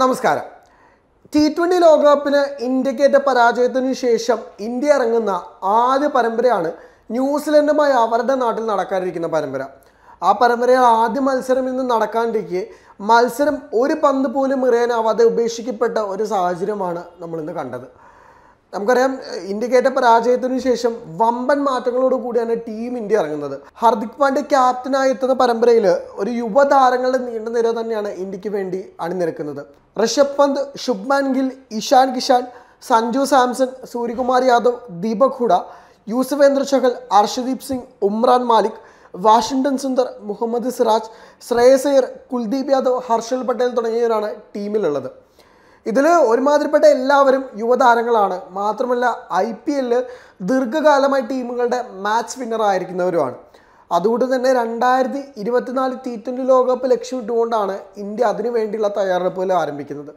നമസ്കാരം T twenty ലോകകപ്പിന് ഇന്ത്യക്കേറ്റ പരാജയത്തിനു ശേഷം ഇന്ത്യ ഇറങ്ങുന്ന ആദ്യ പരമ്പരയാണ് ന്യൂസിലൻഡുമായി അവരുടെ നാട്ടിൽ നടക്കാനിരിക്കുന്ന പരമ്പര ആ പരമ്പരയിൽ ആദ്യ മത്സരം ഇന്ന് നടക്കാണ്ടിരിക്കെ മത്സരം ഒരു പന്ത് പോലും ഇറയാനാവാതെ ഉപേക്ഷിക്കപ്പെട്ട ഒരു സാഹചര്യമാണ് നമ്മളിന്ന് കണ്ടത് നമുക്കറിയാം ഇന്ത്യക്കേറ്റ പരാജയത്തിനു ശേഷം വമ്പൻ മാറ്റങ്ങളോട് കൂടിയാണ് ടീം ഇന്ത്യ ഇറങ്ങുന്നത് ഹർദിക് പാണ്ഡ്യ ക്യാപ്റ്റനായി എത്തുന്ന പരമ്പരയിൽ ഒരു യുവതാരങ്ങളുടെ നീണ്ട നിര തന്നെയാണ് ഇന്ത്യക്ക് വേണ്ടി അണിനിരക്കുന്നത് ഋഷഭ് പന്ത് ശുഭ്മാൻ ഗിൽ ഇഷാൻ കിഷാൻ സഞ്ജു സാംസൺ സൂര്യകുമാർ യാദവ് ദീപക് ഹുഡ യൂസഫേന്ദ്ര ചഹൽ അർഷദീപ് സിംഗ് ഉമ്രാൻ മാലിക് വാഷിംഗ്ടൺ സുന്ദർ മുഹമ്മദ് സിറാജ് ശ്രേയസയർ കുൽദീപ് യാദവ് ഹർഷൽ പട്ടേൽ തുടങ്ങിയവരാണ് ടീമിലുള്ളത് ഇതിൽ ഒരുമാതിരിപ്പെട്ട എല്ലാവരും യുവതാരങ്ങളാണ് മാത്രമല്ല ഐ പി എല്ലിൽ ദീർഘകാലമായി ടീമുകളുടെ മാച്ച് വിന്നർ ആയിരിക്കുന്നവരുമാണ് അതുകൊണ്ട് തന്നെ രണ്ടായിരത്തി ഇരുപത്തിനാല് ടി ട്വൻ്റി ലോകകപ്പ് ലക്ഷ്യമിട്ടുകൊണ്ടാണ് ഇന്ത്യ അതിനു വേണ്ടിയുള്ള തയ്യാറെടുപ്പുകൾ ആരംഭിക്കുന്നത്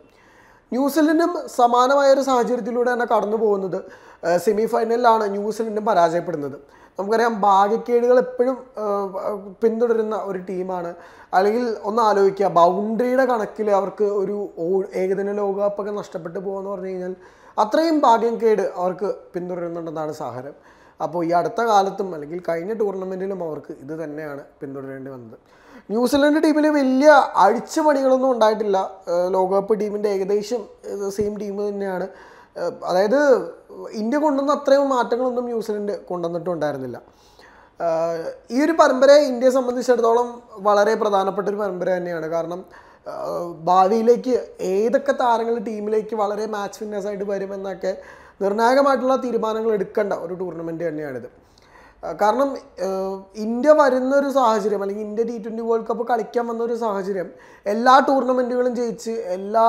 ന്യൂസിലൻഡും സമാനമായ ഒരു സാഹചര്യത്തിലൂടെ തന്നെ കടന്നു പോകുന്നത് സെമി ഫൈനലിലാണ് ന്യൂസിലൻഡും പരാജയപ്പെടുന്നത് നമുക്കറിയാം ഭാഗ്യക്കേടുകൾ എപ്പോഴും പിന്തുടരുന്ന ഒരു ടീമാണ് അല്ലെങ്കിൽ ഒന്ന് ആലോചിക്കുക ബൗണ്ടറിയുടെ കണക്കിൽ അവർക്ക് ഒരു ഏകദിന ലോകകപ്പൊക്കെ നഷ്ടപ്പെട്ടു പോകുമെന്ന് പറഞ്ഞു കഴിഞ്ഞാൽ അത്രയും ഭാഗ്യക്കേട് അവർക്ക് പിന്തുടരുന്നുണ്ടെന്നാണ് സാഹരം അപ്പോൾ ഈ അടുത്ത കാലത്തും അല്ലെങ്കിൽ കഴിഞ്ഞ ടൂർണമെൻറ്റിലും അവർക്ക് ഇത് തന്നെയാണ് പിന്തുടരേണ്ടി വന്നത് ന്യൂസിലൻഡ് ടീമിൽ വലിയ അഴിച്ചുപണികളൊന്നും ഉണ്ടായിട്ടില്ല ലോകകപ്പ് ടീമിൻ്റെ ഏകദേശം സെയിം ടീം തന്നെയാണ് അതായത് ഇന്ത്യ കൊണ്ടുവന്ന അത്രയും മാറ്റങ്ങളൊന്നും ന്യൂസിലൻഡ് കൊണ്ടുവന്നിട്ടുണ്ടായിരുന്നില്ല ഈ ഒരു പരമ്പര ഇന്ത്യയെ സംബന്ധിച്ചിടത്തോളം വളരെ പ്രധാനപ്പെട്ട ഒരു പരമ്പര തന്നെയാണ് കാരണം ഭാവിയിലേക്ക് ഏതൊക്കെ താരങ്ങൾ ടീമിലേക്ക് വളരെ മാച്ച് ഫിറ്റ്നസ് ആയിട്ട് വരുമെന്നൊക്കെ നിർണായകമായിട്ടുള്ള തീരുമാനങ്ങൾ എടുക്കേണ്ട ഒരു ടൂർണമെൻറ്റ് തന്നെയാണിത് കാരണം ഇന്ത്യ വരുന്ന ഒരു സാഹചര്യം അല്ലെങ്കിൽ India T twenty world cup കളിക്കാൻ വന്ന ഒരു സാഹചര്യം എല്ലാ ടൂർണമെൻറ്റുകളും ജയിച്ച് എല്ലാ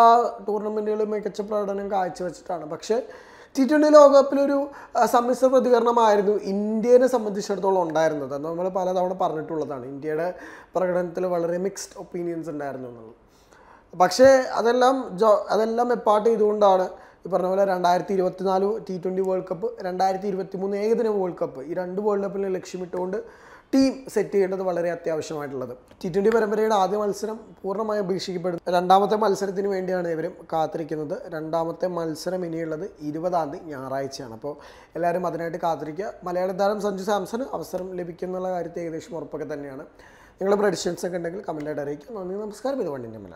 ടൂർണമെൻറ്റുകളും മികച്ച പ്രകടനം കാഴ്ചവെച്ചിട്ടാണ് പക്ഷേ ടി ട്വൻ്റി ലോകകപ്പിലൊരു സമ്മിശ്ര പ്രതികരണമായിരുന്നു ഇന്ത്യനെ സംബന്ധിച്ചിടത്തോളം ഉണ്ടായിരുന്നത് നമ്മൾ പലതവണ പറഞ്ഞിട്ടുള്ളതാണ് ഇന്ത്യയുടെ പ്രകടനത്തിൽ വളരെ മിക്സ്ഡ് ഒപ്പീനിയൻസ് ഉണ്ടായിരുന്നു എന്നുള്ളത് പക്ഷേ അതെല്ലാം ജോ അതെല്ലാം എപ്പാട്ട് ചെയ്തുകൊണ്ടാണ് ഈ പറഞ്ഞ പോലെ രണ്ടായിരത്തി ഇരുപത്തിനാല് ടി ട്വൻ്റി വേൾഡ് കപ്പ് രണ്ടായിരത്തി ഇരുപത്തി മൂന്ന് ഏകദിന വേൾഡ് കപ്പ് ഈ രണ്ട് വേൾഡ് കപ്പിലും ലക്ഷ്യമിട്ടുകൊണ്ട് ടീം സെറ്റ് ചെയ്യേണ്ടത് വളരെ അത്യാവശ്യമായിട്ടുള്ളത് ടി ട്വൻ്റി പരമ്പരയുടെ ആദ്യ മത്സരം പൂർണ്ണമായി ഉപേക്ഷിക്കപ്പെടുന്നു രണ്ടാമത്തെ മത്സരത്തിന് വേണ്ടിയാണ് ഇവരും കാത്തിരിക്കുന്നത് രണ്ടാമത്തെ മത്സരം ഇനിയുള്ളത് ഇരുപതാം തീയതി ഞായറാഴ്ചയാണ് അപ്പോൾ എല്ലാവരും അതിനായിട്ട് കാത്തിരിക്കുക മലയാള താരം സഞ്ജു സാംസന് അവസരം ലഭിക്കുന്നുള്ള കാര്യത്തിൽ ഏകദേശം ഉറപ്പൊക്കെ തന്നെയാണ് നിങ്ങളുടെ പ്രഡിഷൻസ് ഒക്കെ ഉണ്ടെങ്കിൽ കമൻറ്റായിട്ട് അറിയിക്കുക നന്ദി നമസ്കാരം ഇത് വണ്ടിൻ്റെ